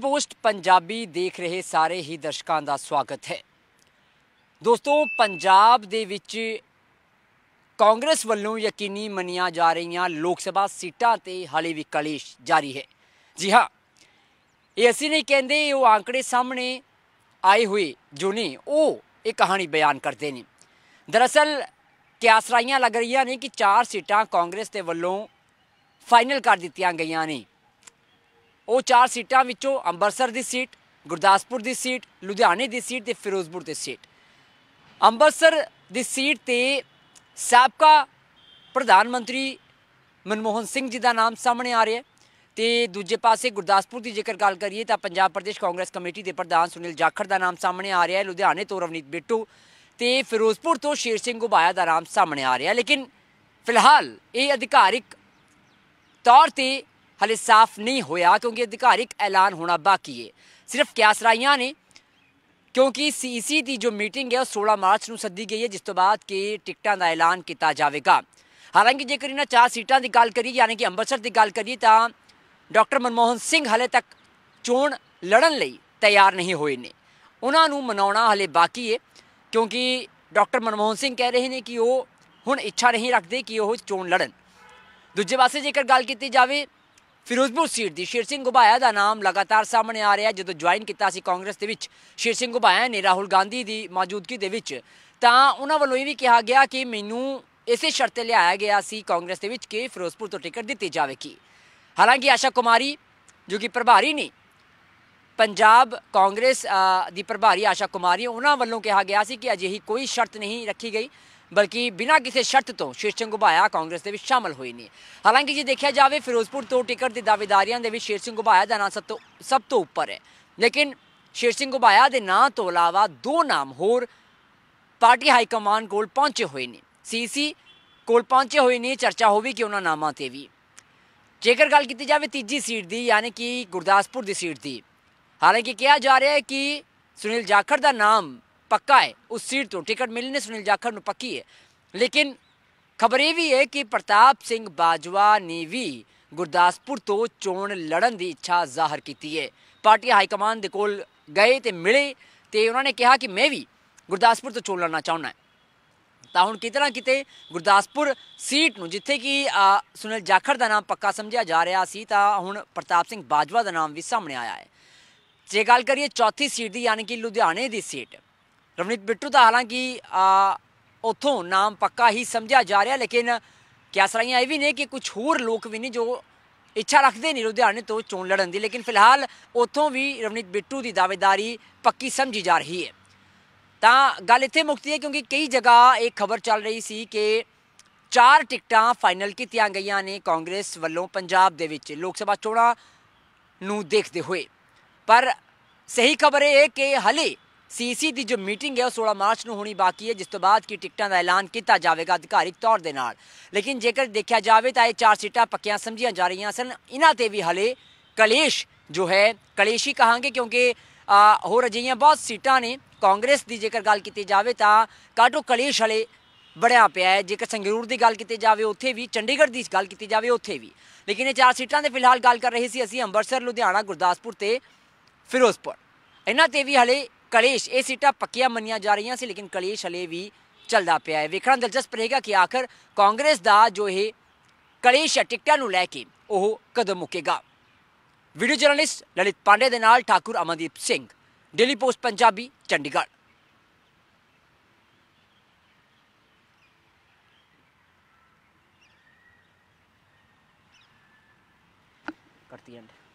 post Punjabi ਦੇਖ ਰਹੇ ਸਾਰੇ ਹੀ ਦਰਸ਼ਕਾਂ ਦਾ ਸਵਾਗਤ ਹੈ ਦੋਸਤੋ ਪੰਜਾਬ ਦੇ ਵਿੱਚ ਕਾਂਗਰਸ ਵੱਲੋਂ ਯਕੀਨੀ ਮੰਨੀਆਂ ਜਾ ਰਹੀਆਂ ਲੋਕ ਸਭਾ ਸੀਟਾਂ ਤੇ ਹਾਲੇ ਵੀ ਕਲੇਸ਼ ਜਾਰੀ ਹੈ ਜੀ ਹਾਂ ਇਹ ਅਸੀਂ ਨਹੀਂ ਕਹਿੰਦੇ ਉਹ ਆંકੜੇ ਸਾਹਮਣੇ ਆਏ ਹੋਏ ਜੋ ਨਹੀਂ ਉਹ ਇਹ ਕਹਾਣੀ ਬਿਆਨ ਕਰਦੇ ਨੇ ਦਰਅਸਲ ਕਿਆਸਰਾਈਆਂ ਲੱਗ ਰਹੀਆਂ ਨੇ ਕਿ ਚਾਰ ਸੀਟਾਂ ਕਾਂਗਰਸ ਦੇ ਵੱਲੋਂ ਫਾਈਨਲ ਕਰ ਦਿੱਤੀਆਂ ਗਈਆਂ ਨੇ ਉਹ ਚਾਰ ਸੀਟਾਂ ਵਿੱਚੋਂ ਅੰਮ੍ਰਿਤਸਰ ਦੀ ਸੀਟ ਗੁਰਦਾਸਪੁਰ ਦੀ ਸੀਟ ਲੁਧਿਆਣੇ ਦੀ ਸੀਟ ਤੇ ਫਿਰੋਜ਼ਪੁਰ ਦੀ ਸੀਟ ਅੰਮ੍ਰਿਤਸਰ ਦੀ ਸੀਟ ਤੇ ਸਾਬਕਾ ਪ੍ਰਧਾਨ ਮੰਤਰੀ ਮਨਮੋਹਨ ਸਿੰਘ ਜੀ ਦਾ ਨਾਮ ਸਾਹਮਣੇ ਆ ਰਿਹਾ ਤੇ ਦੂਜੇ ਪਾਸੇ ਗੁਰਦਾਸਪੁਰ ਦੀ ਜੇਕਰ ਗੱਲ ਕਰੀਏ ਤਾਂ ਪੰਜਾਬ ਪ੍ਰਦੇਸ਼ ਕਾਂਗਰਸ ਕਮੇਟੀ ਦੇ ਪ੍ਰਧਾਨ ਸੁਨੀਲ ਜਾਖੜ ਦਾ ਨਾਮ ਸਾਹਮਣੇ ਆ ਰਿਹਾ ਹੈ ਲੁਧਿਆਣੇ ਤੋਂ ਰਵਨੀਤ ਬਿੱਟੂ ਤੇ ਫਿਰੋਜ਼ਪੁਰ ਤੋਂ ਸ਼ੇਰ ਸਿੰਘ ਗੁਬਾਇਆ ਦਾ ਨਾਮ ਸਾਹਮਣੇ ਆ ਰਿਹਾ ਲੇਕਿਨ ਫਿਲਹਾਲ ਇਹ ਅਧਿਕਾਰਿਕ ਤੌਰ ਤੇ ਹਲੇ ਸਾਫ਼ ਨਹੀਂ ਹੋਇਆ ਕਿਉਂਕਿ ਅਧਿਕਾਰਿਕ ਐਲਾਨ ਹੋਣਾ ਬਾਕੀ ਹੈ ਸਿਰਫ ਕਿਆਸਰਾਈਆਂ ਨੇ ਕਿਉਂਕਿ ਸੀਸੀ e ਦੀ ਜੋ ਮੀਟਿੰਗ ਹੈ ਉਹ 16 ਮਾਰਚ ਨੂੰ ਸੱਦੀ ਗਈ ਹੈ ਜਿਸ ਤੋਂ ਬਾਅਦ ਕਿ ਟਿਕਟਾਂ ਦਾ ਐਲਾਨ ਕੀਤਾ ਜਾਵੇਗਾ ਹਾਲਾਂਕਿ ਜੇਕਰ ਇਹਨਾਂ ਚਾਰ ਸੀਟਾਂ ਦੀ ਗੱਲ ਕਰੀਏ ਯਾਨੀ ਕਿ ਅੰਮ੍ਰਿਤਸਰ ਦੀ ਗੱਲ ਕਰੀਏ ਤਾਂ ਡਾਕਟਰ ਮਨਮੋਹਨ ਸਿੰਘ ਹਲੇ ਤੱਕ ਚੋਣ ਲੜਨ ਲਈ ਤਿਆਰ ਨਹੀਂ ਹੋਏ ਨੇ ਉਹਨਾਂ ਨੂੰ ਮਨਾਉਣਾ ਹਲੇ ਬਾਕੀ ਹੈ ਕਿਉਂਕਿ ਡਾਕਟਰ ਮਨਮੋਹਨ ਸਿੰਘ ਕਹਿ ਰਹੇ ਨੇ ਕਿ ਉਹ ਹੁਣ ਇੱਛਾ ਨਹੀਂ ਰੱਖਦੇ ਕਿ ਉਹ ਚੋਣ ਲੜਨ ਦੂਜੇ ਪਾਸੇ ਜੇਕਰ ਗੱਲ ਕੀਤੀ ਜਾਵੇ ਫਿਰੋਜ਼ਪੁਰ ਸੀਟ ਦੀ ਸ਼ੇਰ ਸਿੰਘ ਗੁਬਾਇਆ ਦਾ ਨਾਮ ਲਗਾਤਾਰ ਸਾਹਮਣੇ ਆ ਰਿਹਾ ਜਦੋਂ ਜੁਆਇਨ ਕੀਤਾ ਸੀ ਕਾਂਗਰਸ ਦੇ ਵਿੱਚ ਸ਼ੇਰ ਸਿੰਘ ਗੁਬਾਇਆ ਨੇ ਰਾਹੁਲ ਗਾਂਧੀ ਦੀ ਮੌਜੂਦਗੀ ਦੇ ਵਿੱਚ ਤਾਂ ਉਹਨਾਂ ਵੱਲੋਂ ਇਹ ਵੀ ਕਿਹਾ ਗਿਆ ਕਿ ਮੈਨੂੰ ਇਸੇ ਸ਼ਰਤ ਤੇ ਲਿਆਇਆ ਗਿਆ ਸੀ ਕਾਂਗਰਸ ਦੇ ਵਿੱਚ ਕਿ ਫਿਰੋਜ਼ਪੁਰ ਤੋਂ ਟਿਕਟ ਦਿੱਤੀ ਜਾਵੇਗੀ ਹਾਲਾਂਕਿ ਆਸ਼ਾ ਕੁਮਾਰੀ ਜੋ ਕਿ ਪ੍ਰਭਾਰੀ ਨੇ ਪੰਜਾਬ ਕਾਂਗਰਸ ਦੀ ਪ੍ਰਭਾਰੀ ਆਸ਼ਾ ਕੁਮਾਰੀ ਉਹਨਾਂ ਵੱਲੋਂ ਕਿਹਾ ਗਿਆ ਸੀ ਕਿ ਅਜਿਹੀ ਕੋਈ ਸ਼ਰਤ ਨਹੀਂ ਰੱਖੀ ਗਈ ਬਲਕਿ ਬਿਨਾਂ ਕਿਸੇ ਸ਼ਰਤ ਤੋਂ ਸ਼ੇਰ ਸਿੰਘ ਘੁਬਾਇਆ ਕਾਂਗਰਸ ਦੇ ਵਿੱਚ ਸ਼ਾਮਲ ਹੋਈ ਨਹੀਂ ਹਾਲਾਂਕਿ ਜੇ ਦੇਖਿਆ ਜਾਵੇ ਫਿਰੋਜ਼ਪੁਰ ਤੋਂ ਟਿਕਟ ਦੇ ਦਾਅਵੇਦਾਰੀਆਂ ਦੇ ਵਿੱਚ ਸ਼ੇਰ ਸਿੰਘ ਘੁਬਾਇਆ ਦਾ ਨਾਂ ਸਭ ਤੋਂ ਸਭ ਤੋਂ ਉੱਪਰ ਹੈ ਲੇਕਿਨ ਸ਼ੇਰ ਸਿੰਘ ਘੁਬਾਇਆ ਦੇ ਨਾਂ ਤੋਂ ਇਲਾਵਾ ਦੋ ਨਾਮ ਹੋਰ ਪਾਰਟੀ ਹਾਈ ਕਮਾਂਡ ਕੋਲ ਪਹੁੰਚੇ ਹੋਏ ਨੇ ਸੀਸੀ ਕੋਲ ਪਹੁੰਚੇ ਹੋਏ ਨੇ ਚਰਚਾ ਹੋਵੇ ਕਿ ਉਹਨਾਂ ਨਾਮਾਂ ਤੇ ਵੀ ਜੇਕਰ ਗੱਲ ਕੀਤੀ ਜਾਵੇ ਤੀਜੀ ਸੀਟ ਦੀ ਯਾਨੀ ਕਿ ਗੁਰਦਾਸਪੁਰ ਦੀ ਸੀਟ ਦੀ ਹਾਲਾਂਕਿ ਕਿਹਾ ਜਾ ਰਿਹਾ ਹੈ ਕਿ ਸੁਨੀਲ ਜਾਖੜ ਦਾ ਨਾਮ ਪੱਕਾ ਹੈ ਉਸ ਸੀਟ ਤੋਂ ਟਿਕਟ ਮਿਲਣੀ ਸੁਨੀਲ ਜਾਖੜ ਨੂੰ ਪੱਕੀ ਹੈ ਲੇਕਿਨ ਖਬਰ ਇਹ ਵੀ ਹੈ ਕਿ ਪ੍ਰਤਾਪ ਸਿੰਘ ਬਾਜਵਾ ਨੇ ਵੀ ਗੁਰਦਾਸਪੁਰ ਤੋਂ ਚੋਣ ਲੜਨ ਦੀ ਇੱਛਾ ਜ਼ਾਹਰ ਕੀਤੀ ਹੈ ਪਾਰਟੀ ਹਾਈ ਕਮਾਂਡ ਦੇ ਕੋਲ ਗਏ ਤੇ ਮਿਲੇ ਤੇ ਉਹਨਾਂ ਨੇ ਕਿਹਾ ਕਿ ਮੈਂ ਵੀ ਗੁਰਦਾਸਪੁਰ ਤੋਂ ਚੋਣ ਲੜਨਾ ਚਾਹੁੰਦਾ ਤਾਂ ਹੁਣ ਕਿਤਨਾ ਕਿਤੇ ਗੁਰਦਾਸਪੁਰ ਸੀਟ ਨੂੰ ਜਿੱਥੇ ਕਿ ਸੁਨੀਲ ਜਾਖੜ ਦਾ ਨਾਮ ਪੱਕਾ ਸਮਝਿਆ ਜਾ ਰਿਹਾ ਸੀ ਤਾਂ ਹੁਣ ਪ੍ਰਤਾਪ ਸਿੰਘ ਬਾਜਵਾ ਦਾ ਨਾਮ ਵੀ ਸਾਹਮਣੇ ਆਇਆ ਹੈ ਜੇ ਗੱਲ ਕਰੀਏ ਚੌਥੀ ਸੀਟ ਦੀ ਯਾਨੀ ਕਿ ਲੁਧਿਆਣੇ ਦੀ ਸੀਟ ਰਵਨੀਤ ਬਿੱਟੂ ਦਾ ਹਾਲਾਂਕਿ ਆ ਉਥੋਂ ਨਾਮ ਪੱਕਾ ਹੀ ਸਮਝਿਆ ਜਾ ਰਿਹਾ ਲੇਕਿਨ ਕਿਆਸਰਾਈਆਂ ਇਹ ਵੀ ਨੇ ਕਿ ਕੁਝ ਹੋਰ ਲੋਕ ਵੀ ਨੇ ਜੋ ਇੱਛਾ ਰੱਖਦੇ ਨੇ ਲੁਧਿਆਣੇ ਤੋਂ ਚੋਣ ਲੜਨ ਦੀ ਲੇਕਿਨ ਫਿਲਹਾਲ ਉਥੋਂ ਵੀ ਰਵਨੀਤ ਬਿੱਟੂ ਦੀ ਦਾਅਵੇਦਾਰੀ ਪੱਕੀ ਸਮਝੀ ਜਾ ਰਹੀ ਹੈ ਤਾਂ ਗੱਲ ਇੱਥੇ ਮੁਕਤੀ ਹੈ ਕਿਉਂਕਿ ਕਈ ਜਗ੍ਹਾ ਇਹ ਖਬਰ ਚੱਲ ਰਹੀ ਸੀ ਕਿ ਚਾਰ ਟਿਕਟਾਂ ਫਾਈਨਲ ਕੀਤੀਆਂ ਗਈਆਂ ਨੇ ਕਾਂਗਰਸ ਵੱਲੋਂ ਪੰਜਾਬ ਦੇ ਵਿੱਚ ਲੋਕ ਸਭਾ ਚੋਣਾਂ ਨੂੰ ਦੇਖਦੇ ਹੋਏ ਪਰ ਸਹੀ ਖਬਰ ਇਹ ਹੈ ਕਿ ਹਲੇ ਸੀਸੀ ਦੀ ਜੋ ਮੀਟਿੰਗ ਹੈ ਉਹ 16 ਮਾਰਚ ਨੂੰ ਹੋਣੀ ਬਾਕੀ ਹੈ ਜਿਸ ਤੋਂ ਬਾਅਦ ਕੀ ਟਿਕਟਾਂ ਦਾ ਐਲਾਨ ਕੀਤਾ ਜਾਵੇਗਾ ਅਧਿਕਾਰਿਕ ਤੌਰ ਦੇ ਨਾਲ ਲੇਕਿਨ ਜੇਕਰ ਦੇਖਿਆ ਜਾਵੇ ਤਾਂ ਇਹ ਚਾਰ ਸੀਟਾਂ ਪੱਕੀਆਂ ਸਮਝੀਆਂ ਜਾ ਰਹੀਆਂ ਸਨ ਇਹਨਾਂ ਤੇ ਵੀ ਹਲੇ ਕਲੇਸ਼ ਜੋ ਹੈ ਕਲੇਸ਼ੀ ਕਹਾਂਗੇ ਕਿਉਂਕਿ ਹੋਰ ਅਜਿਹੀਆਂ ਬਹੁਤ ਸੀਟਾਂ ਨੇ ਕਾਂਗਰਸ ਦੀ ਜੇਕਰ ਗੱਲ ਕੀਤੀ ਜਾਵੇ ਤਾਂ ਕਾਟੋ ਕਲੇਸ਼ ਹਲੇ ਬੜਿਆ ਪਿਆ ਹੈ ਜੇਕਰ ਸੰਗਰੂਰ ਦੀ ਗੱਲ ਕੀਤੀ ਜਾਵੇ ਉੱਥੇ ਵੀ ਚੰਡੀਗੜ੍ਹ ਦੀ ਗੱਲ ਕੀਤੀ ਜਾਵੇ ਉੱਥੇ ਵੀ ਲੇਕਿਨ ਇਹ ਚਾਰ ਸੀਟਾਂ ਦੇ ਫਿਲਹਾਲ ਗੱਲ ਕਰ ਰਹੇ ਸੀ ਅਸੀਂ ਅੰਮ੍ਰਿਤਸਰ ਲੁਧਿਆਣਾ ਗੁਰਦਾਸਪੁਰ ਤੇ ਫਿਰੋਜ਼ਪੁਰ ਇਹਨਾਂ ਤੇ ਵੀ ਹਲੇ ਕਲੇਸ਼ ਇਹ ਸੀਟਾਂ ਪੱਕੀਆਂ ਮੰਨੀਆਂ ਜਾ ਰਹੀਆਂ ਸੀ ਲੇਕਿਨ ਕਲੇਸ਼ ਹਲੇ ਵੀ ਚੱਲਦਾ ਪਿਆ ਹੈ ਵੇਖਣਾ ਦਿਲਚਸਪ ਰਹੇਗਾ ਕਿ ਆਖਰ ਕਾਂਗਰਸ ਦਾ ਜੋ ਇਹ ਕਲੇਸ਼ ਹੈ ਟਿਕਟਾਂ ਨੂੰ ਲੈ ਕੇ ਉਹ ਕਦਮ ਮੁਕੇਗਾ ਵੀਡੀਓ ਜਰਨਲਿਸਟ ਲਲਿਤ ਪਾਂਡੇ ਦੇ ਨਾਲ ਠਾਕੁਰ ਅਮਨਦੀਪ ਸਿੰਘ ਡੇਲੀ ਪੋਸਟ ਪੰਜਾਬੀ ਚੰਡੀਗੜ੍ਹ ਕਰਤੀ ਹੈ